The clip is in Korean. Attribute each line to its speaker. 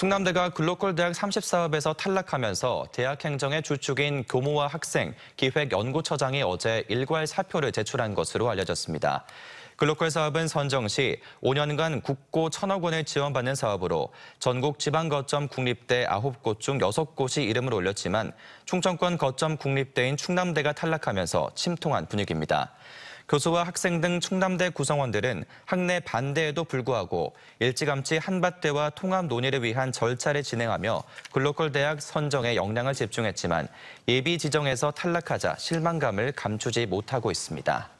Speaker 1: 충남대가 글로컬 대학 30사업에서 탈락하면서 대학 행정의 주축인 교모와 학생, 기획연구처장이 어제 일괄 사표를 제출한 것으로 알려졌습니다. 글로컬 사업은 선정 시 5년간 국고 1천억 원을 지원받는 사업으로 전국 지방 거점 국립대 9곳 중 6곳이 이름을 올렸지만 충청권 거점 국립대인 충남대가 탈락하면서 침통한 분위기입니다. 교수와 학생 등 충남대 구성원들은 학내 반대에도 불구하고 일찌감치 한밭대와 통합 논의를 위한 절차를 진행하며 글로컬 대학 선정에 역량을 집중했지만 예비 지정에서 탈락하자 실망감을 감추지 못하고 있습니다.